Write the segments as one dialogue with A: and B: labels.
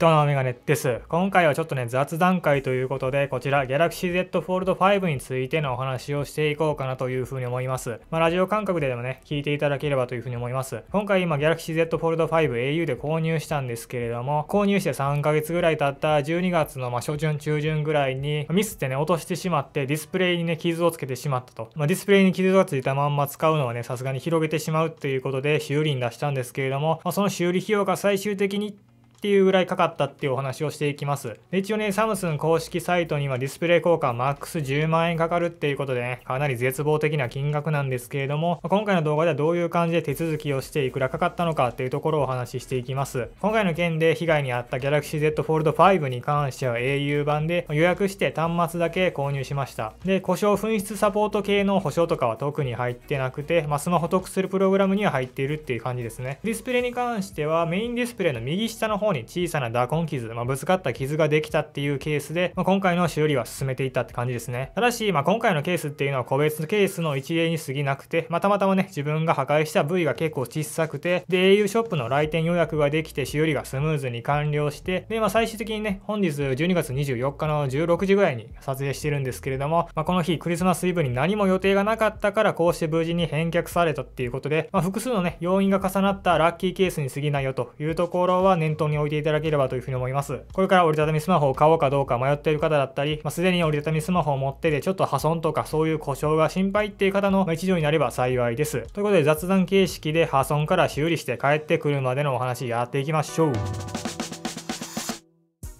A: どうもメガネです。今回はちょっとね、雑談会ということで、こちら Galaxy Z Fold 5についてのお話をしていこうかなというふうに思います。まあ、ラジオ感覚ででもね、聞いていただければというふうに思います。今回今 Galaxy Z Fold 5 au で購入したんですけれども、購入して3ヶ月ぐらい経った12月のま初旬中旬ぐらいに、ミスってね、落としてしまって、ディスプレイにね、傷をつけてしまったと。まあ、ディスプレイに傷がついたまんま使うのはね、さすがに広げてしまうということで、修理に出したんですけれども、まあ、その修理費用が最終的にっていうぐらいかかったっていうお話をしていきます。で一応ね、サムスン公式サイトにはディスプレイ交換マックス10万円かかるっていうことでね、かなり絶望的な金額なんですけれども、今回の動画ではどういう感じで手続きをしていくらかかったのかっていうところをお話ししていきます。今回の件で被害に遭った Galaxy Z Fold 5に関しては au 版で予約して端末だけ購入しました。で、故障紛失サポート系の保証とかは特に入ってなくて、まあ、スマホ得するプログラムには入っているっていう感じですね。ディスプレイに関してはメインディスプレイの右下の方方に小さな打痕傷、まあ、ぶつかった傷ができたっていうケースで、まあ、今回の修理は進めていたって感じですね。ただし、まあ、今回のケースっていうのは個別のケースの一例に過ぎなくて、まあ、たまたまね、自分が破壊した部位が結構小さくて、で、au ショップの来店予約ができて、修理がスムーズに完了して、で、まあ、最終的にね、本日12月24日の16時ぐらいに撮影してるんですけれども、まあ、この日、クリスマスイブに何も予定がなかったから、こうして無事に返却されたっていうことで、まあ、複数のね、要因が重なったラッキーケースに過ぎないよというところは念頭に置いていただければというふうに思います。これから折りたたみスマホを買おうかどうか迷っている方だったり、まあ、すでに折りたたみスマホを持ってて、ちょっと破損とかそういう故障が心配っていう方の一助になれば幸いです。ということで雑談形式で破損から修理して帰ってくるまでのお話やっていきましょう。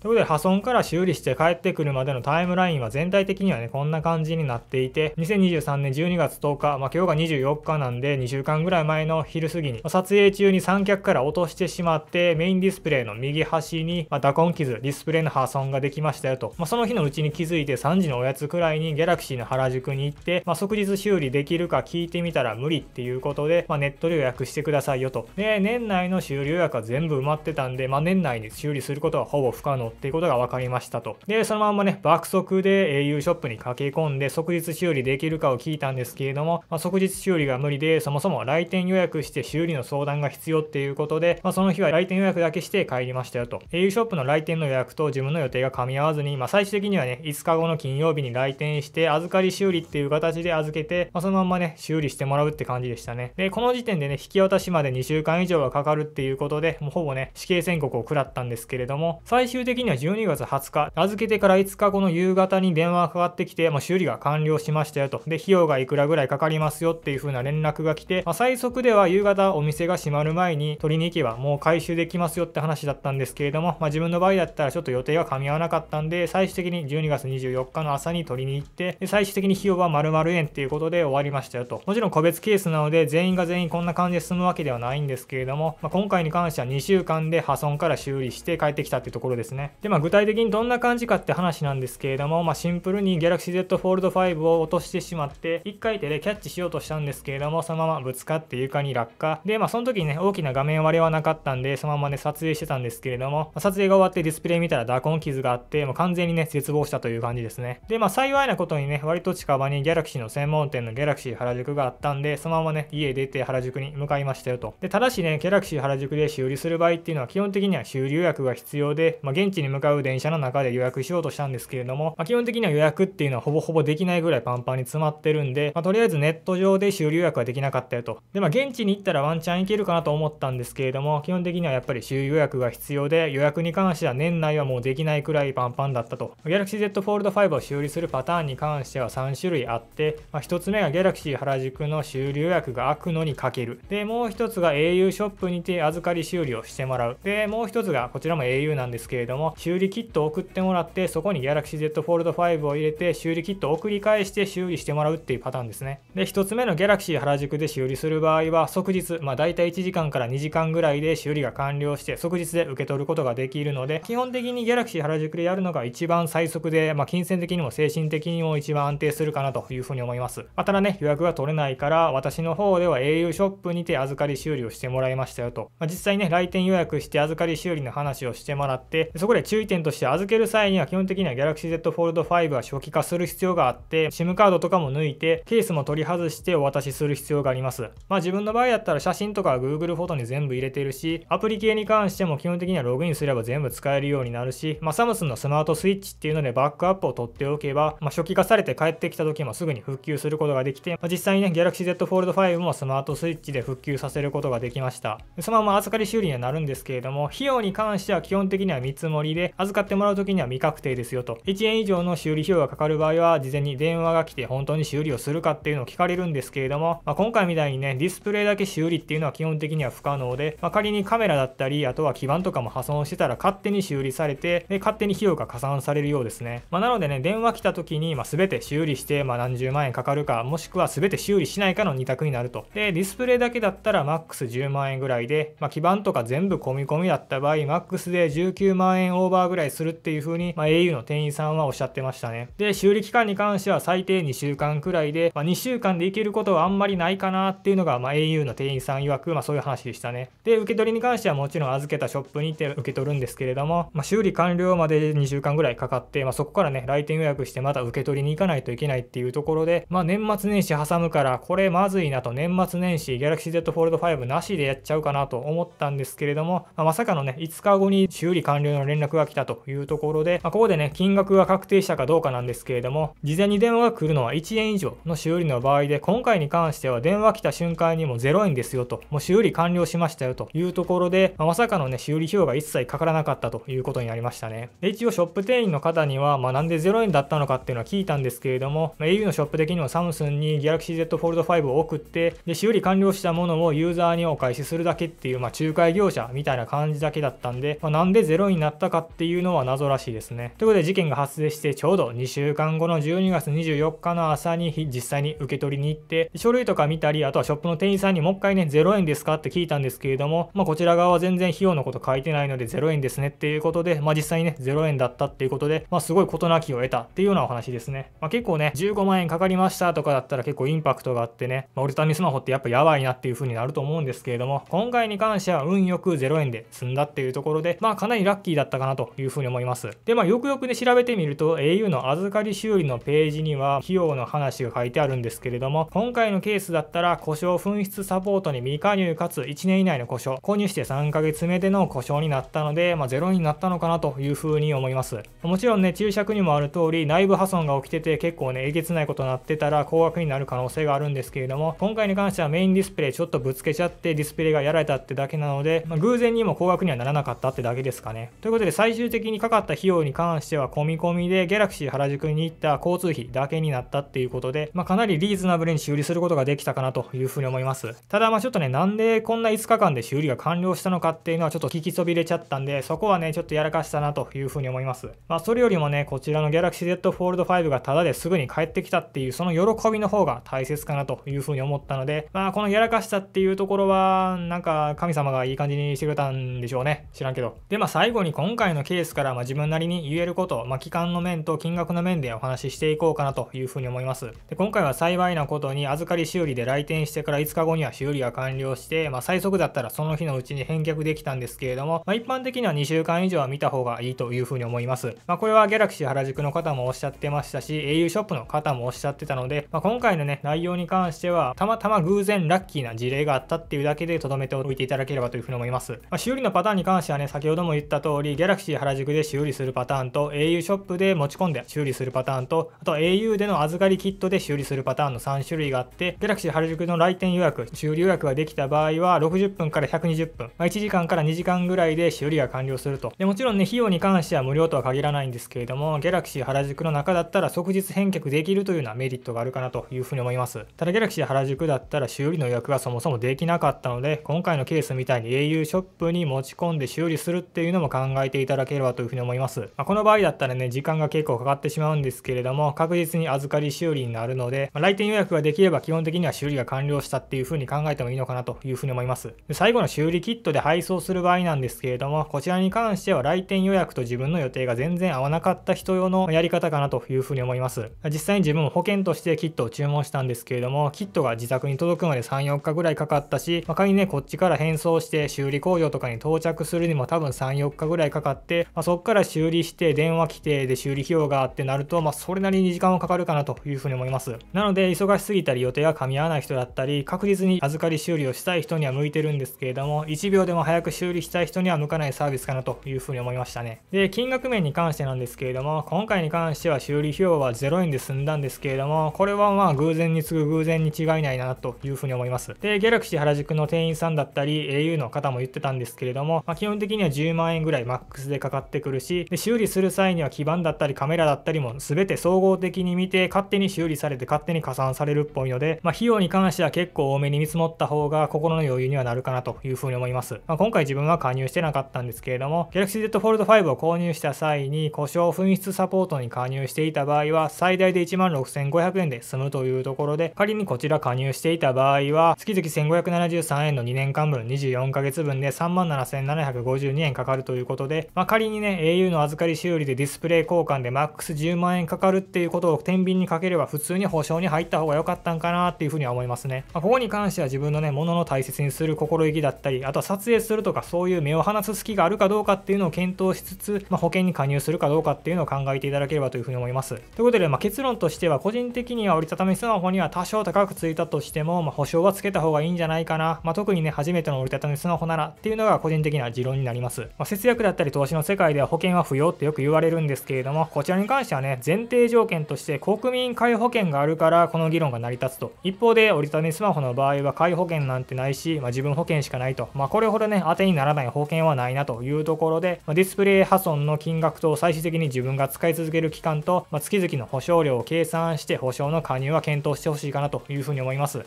A: ということで破損から修理して帰ってくるまでのタイムラインは全体的にはね、こんな感じになっていて、2023年12月10日、まあ今日が24日なんで2週間ぐらい前の昼過ぎに、撮影中に三脚から落としてしまって、メインディスプレイの右端に、まあ、打痕傷、ディスプレイの破損ができましたよと、まあその日のうちに気づいて3時のおやつくらいにギャラクシーの原宿に行って、まあ即日修理できるか聞いてみたら無理っていうことで、まあネットで予約してくださいよと。で、年内の修理予約は全部埋まってたんで、まあ年内に修理することはほぼ不可能っていうことが分かりましたと。で、そのまんまね、爆速で au ショップに駆け込んで即日修理できるかを聞いたんですけれども、まあ、即日修理が無理で、そもそも来店予約して修理の相談が必要っていうことで、まあ、その日は来店予約だけして帰りましたよと。au ショップの来店の予約と自分の予定が噛み合わずに、まあ、最終的にはね、5日後の金曜日に来店して預かり修理っていう形で預けて、まあ、そのまんまね、修理してもらうって感じでしたね。で、この時点でね、引き渡しまで2週間以上はかかるっていうことで、もうほぼね、死刑宣告を食らったんですけれども、最終的的には12月20日、預けてから5日後の夕方に電話がかかってきて、もう修理が完了しましたよと。で、費用がいくらぐらいかかりますよっていう風な連絡が来て、まあ、最速では夕方お店が閉まる前に取りに行けばもう回収できますよって話だったんですけれども、まあ、自分の場合だったらちょっと予定が噛み合わなかったんで、最終的に12月24日の朝に取りに行って、で最終的に費用は丸々円っていうことで終わりましたよと。もちろん個別ケースなので、全員が全員こんな感じで進むわけではないんですけれども、まあ、今回に関しては2週間で破損から修理して帰ってきたっていうところですね。で、まあ、具体的にどんな感じかって話なんですけれども、まあ、シンプルに Galaxy Z Fold 5を落としてしまって、1回手でキャッチしようとしたんですけれども、そのままぶつかって床に落下。で、まあ、その時にね、大きな画面割れはなかったんで、そのままね、撮影してたんですけれども、ま撮影が終わってディスプレイ見たらダーコン傷があって、もう完全にね、絶望したという感じですね。で、まあ、幸いなことにね、割と近場に Galaxy の専門店の Galaxy 原宿があったんで、そのままね、家出て原宿に向かいましたよと。で、ただしね、Galaxy 原宿で修理する場合っていうのは、基本的には修理予約が必要で、まあ、現地に向かう電車の中で予約しようとしたんですけれども、まあ、基本的には予約っていうのはほぼほぼできないぐらいパンパンに詰まってるんで、まあ、とりあえずネット上で修理予約はできなかったよと。で、まあ、現地に行ったらワンチャン行けるかなと思ったんですけれども、基本的にはやっぱり修理予約が必要で、予約に関しては年内はもうできないくらいパンパンだったと。Galaxy Z Fold 5を修理するパターンに関しては3種類あって、まあ、1つ目が Galaxy 原宿の修理予約が開くのにかける。で、もう1つが au ショップにて預かり修理をしてもらう。で、もう1つがこちらも au なんですけれども、修理キットを送ってもらってそこに Galaxy Z Fold 5を入れて修理キットを送り返して修理してもらうっていうパターンですねで1つ目の Galaxy 原宿で修理する場合は即日まあ大体1時間から2時間ぐらいで修理が完了して即日で受け取ることができるので基本的に Galaxy 原宿でやるのが一番最速でまあ金銭的にも精神的にも一番安定するかなというふうに思います、まあ、ただね予約が取れないから私の方では au ショップにて預かり修理をしてもらいましたよと、まあ、実際ね来店予約して預かり修理の話をしてもらってそこでで注意点として預ける際には基本的には Galaxy Z Fold 5は初期化する必要があって SIM カードとかも抜いてケースも取り外してお渡しする必要がありますまあ自分の場合だったら写真とか Google フォトに全部入れてるしアプリ系に関しても基本的にはログインすれば全部使えるようになるしまあサムスンのスマートスイッチっていうのでバックアップを取っておけば、まあ、初期化されて帰ってきた時もすぐに復旧することができて、まあ、実際にね Galaxy Z Fold 5もスマートスイッチで復旧させることができましたそのまま預かり修理にはなるんですけれども費用に関しては基本的には見積もりで、預かってもらう時には未確定ですよと。1円以上の修理費用がかかる場合は、事前に電話が来て本当に修理をするかっていうのを聞かれるんですけれども、まあ、今回みたいにね、ディスプレイだけ修理っていうのは基本的には不可能で、まあ、仮にカメラだったり、あとは基板とかも破損してたら勝手に修理されて、で、勝手に費用が加算されるようですね。まあ、なのでね、電話来た時に、まあ、全て修理して、まあ、何十万円かかるか、もしくは全て修理しないかの2択になると。で、ディスプレイだけだったらマックス10万円ぐらいで、まあ、基板とか全部込み込みだった場合、マックスで19万円円オーバーぐらいするっていう風に、まあ、au の店員さんはおっしゃってましたね。で、修理期間に関しては最低2週間くらいで、まあ、2週間で行けることはあんまりないかなっていうのが、まあ、au の店員さん曰く、まあ、そういう話でしたね。で、受け取りに関してはもちろん預けたショップにて受け取るんですけれども、まあ、修理完了まで2週間ぐらいかかって、まあ、そこからね、来店予約してまた受け取りに行かないといけないっていうところで、まあ、年末年始挟むから、これまずいなと、年末年始 Galaxy Z Fold 5なしでやっちゃうかなと思ったんですけれども、まあ、まさかのね、5日後に修理完了の連絡が来たというところで、まあ、ここでね、金額が確定したかどうかなんですけれども、事前に電話が来るのは1円以上の修理の場合で、今回に関しては電話来た瞬間にも0円ですよと、もう修理完了しましたよというところで、まあ、まさかのね、修理費用が一切かからなかったということになりましたね。で、一応ショップ店員の方には、まあ、なんで0円だったのかっていうのは聞いたんですけれども、まあ、au のショップ的にもサムスンに Galaxy Z Fold 5を送って、で、修理完了したものをユーザーにお返しするだけっていう、まあ、仲介業者みたいな感じだけだったんで、まあ、なんで0円になったかっていうのは謎らしいですね。ということで事件が発生してちょうど2週間後の12月24日の朝に実際に受け取りに行って書類とか見たりあとはショップの店員さんにもう一回ね0円ですかって聞いたんですけれども、まあ、こちら側は全然費用のこと書いてないので0円ですねっていうことで、まあ、実際にね0円だったっていうことで、まあ、すごい事なきを得たっていうようなお話ですね、まあ、結構ね15万円かかりましたとかだったら結構インパクトがあってね、まあ、折りたたみスマホってやっぱやばいなっていう風になると思うんですけれども今回に関しては運よく0円で済んだっていうところでまあかなりラッキーだったかなというふうに思います。で、まあ、よくよくね、調べてみると、au の預かり修理のページには、費用の話が書いてあるんですけれども、今回のケースだったら、故障紛失サポートに未加入かつ1年以内の故障、購入して3ヶ月目での故障になったので、まあ、0になったのかなというふうに思います。もちろんね、注釈にもある通り、内部破損が起きてて、結構ね、えげつないことになってたら、高額になる可能性があるんですけれども、今回に関してはメインディスプレイちょっとぶつけちゃって、ディスプレイがやられたってだけなので、まあ、偶然にも高額にはならなかったってだけですかね。ということで、で最終的にかかった費用に関しては込み込みでギャラクシー原宿に行った交通費だけになったっていうことで、まあ、かなりリーズナブルに修理することができたかなというふうに思いますただまあちょっとねなんでこんな5日間で修理が完了したのかっていうのはちょっと聞きそびれちゃったんでそこはねちょっとやらかしたなというふうに思いますまあそれよりもねこちらのギャラクシー Z ォールド5がタダですぐに帰ってきたっていうその喜びの方が大切かなというふうに思ったのでまあこのやらかしたっていうところはなんか神様がいい感じにしてくれたんでしょうね知らんけどでまあ最後に今回回のケースから、ま自分なりに言えること、まあ、期間の面と金額の面でお話ししていこうかなというふうに思います。で今回は幸いなことに預かり修理で来店してから5日後には修理が完了して、まあ、最速だったらその日のうちに返却できたんですけれども、まあ、一般的には2週間以上は見た方がいいというふうに思います。まこれはギャラクシー原宿の方もおっしゃってましたし、au ショップの方もおっしゃってたので、ま今回のね、内容に関しては、たまたま偶然ラッキーな事例があったっていうだけで留めておいていただければというふうに思います。ま修理のパターンに関してはね、先ほども言った通り、ギャララクシー原宿で修理するパターンと au ショップで持ち込んで修理するパターンとあと au での預かりキットで修理するパターンの3種類があってギャラクシー原宿の来店予約修理予約ができた場合は60分から120分、まあ、1時間から2時間ぐらいで修理が完了するとでもちろんね費用に関しては無料とは限らないんですけれどもギャラクシー原宿の中だったら即日返却できるというようなメリットがあるかなというふうに思いますただギャラクシー原宿だったら修理の予約がそもそもできなかったので今回のケースみたいに au ショップに持ち込んで修理するっていうのも考えてていただければというふうに思います。まあ、この場合だったらね、時間が結構かかってしまうんですけれども、確実に預かり修理になるので、まあ、来店予約ができれば基本的には修理が完了したっていうふうに考えてもいいのかなというふうに思います。で最後の修理キットで配送する場合なんですけれども、こちらに関しては来店予約と自分の予定が全然合わなかった人用のやり方かなというふうに思います。実際に自分も保険としてキットを注文したんですけれども、キットが自宅に届くまで3、4日ぐらいかかったし、まあ、仮にね、こっちから返送して修理工場とかに到着するにも多分3、4日ぐらいかかかって、まあ、そこから修理して電話規定で修理費用があってなると、まあ、それなりに時間はかかるかなというふうに思いますなので忙しすぎたり予定が噛み合わない人だったり確実に預かり修理をしたい人には向いてるんですけれども1秒でも早く修理したい人には向かないサービスかなというふうに思いましたねで金額面に関してなんですけれども今回に関しては修理費用は0円で済んだんですけれどもこれはまあ偶然に次ぐ偶然に違いないなというふうに思いますでギャラクシー原宿の店員さんだったり au の方も言ってたんですけれども、まあ、基本的には10万円ぐらいマックスでかかってくるしで修理する際には基板だったりカメラだったりも全て総合的に見て勝手に修理されて勝手に加算されるっぽいので、まあ、費用に関しては結構多めに見積もった方が心の余裕にはなるかなというふうに思います、まあ、今回自分は加入してなかったんですけれども Galaxy Z Fold 5を購入した際に故障紛失サポートに加入していた場合は最大で16,500円で済むというところで仮にこちら加入していた場合は月々1573円の2年間分24ヶ月分で37,752円かかるということでまあ、仮にね、au の預かり修理でディスプレイ交換で MAX10 万円かかるっていうことを天秤にかければ普通に保証に入った方が良かったんかなっていうふうには思いますね。まあ、ここに関しては自分のね、ものの大切にする心意気だったり、あとは撮影するとかそういう目を離す隙があるかどうかっていうのを検討しつつ、まあ、保険に加入するかどうかっていうのを考えていただければというふうに思います。ということで、まあ、結論としては個人的には折りたたみスマホには多少高くついたとしても、まあ、保証はつけた方がいいんじゃないかな。まあ、特にね、初めての折りたたみスマホならっていうのが個人的な持論になります。まあ、節約だったりり投資の世界では保険は不要ってよく言われるんですけれども、こちらに関してはね、前提条件として国民皆保険があるからこの議論が成り立つと。一方で折りたたみスマホの場合は皆保険なんてないし、まあ、自分保険しかないと。まあ、これほどね、当てにならない保険はないなというところで、まあ、ディスプレイ破損の金額と最終的に自分が使い続ける期間と、ま月々の保証料を計算して保証の加入は検討してほしいかなというふうに思います。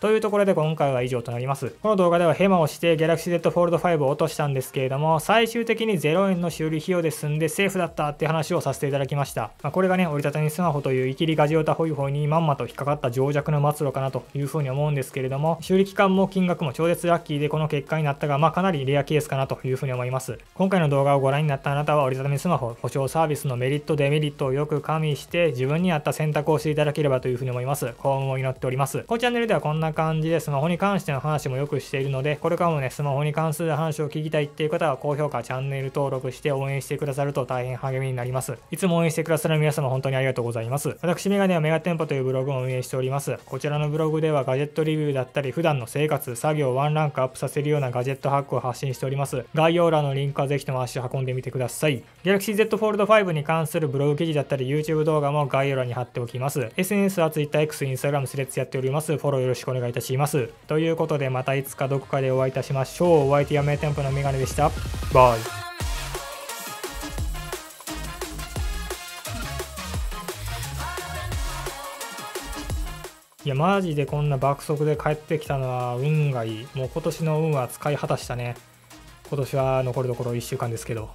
A: というところで今回は以上となります。この動画ではヘマをして Galaxy Z Fold 5を落としたんですけれども、最終的に0円の修理費用で済んでセーフだったって話をさせていただきました。まあ、これがね、折りたたみスマホというイキリガジオタホイホイにまんまと引っかかった情弱の末路かなというふうに思うんですけれども、修理期間も金額も超絶ラッキーでこの結果になったが、まあ、かなりレアケースかなというふうに思います。今回の動画をご覧になったあなたは折りたたみスマホ保証サービスのメリット、デメリットをよく加味して自分に合った選択をしていただければというふうに思います。幸運を祈っております。このチャンネルではこんなな感じでスマホに関しての話もよくしているので、これからもね、スマホに関する話を聞きたいっていう方は、高評価、チャンネル登録して応援してくださると大変励みになります。いつも応援してくださる皆様本当にありがとうございます。私、メガネはメガテンポというブログを運営しております。こちらのブログではガジェットレビューだったり、普段の生活、作業をワンランクアップさせるようなガジェットハックを発信しております。概要欄のリンクはぜひとも足を運んでみてください。Galaxy Z Fold 5に関するブログ記事だったり、YouTube 動画も概要欄に貼っておきます。SNS は TwitterX、Instagram、スレッツやっております。フォローよろしくお願いします。願いいたします。ということで、またいつかどこかでお会いいたしましょう。お相手や名店舗のメガネでした。バイ。いや、マジでこんな爆速で帰ってきたのは運がいい。もう今年の運は使い果たしたね。今年は残るところ1週間ですけど。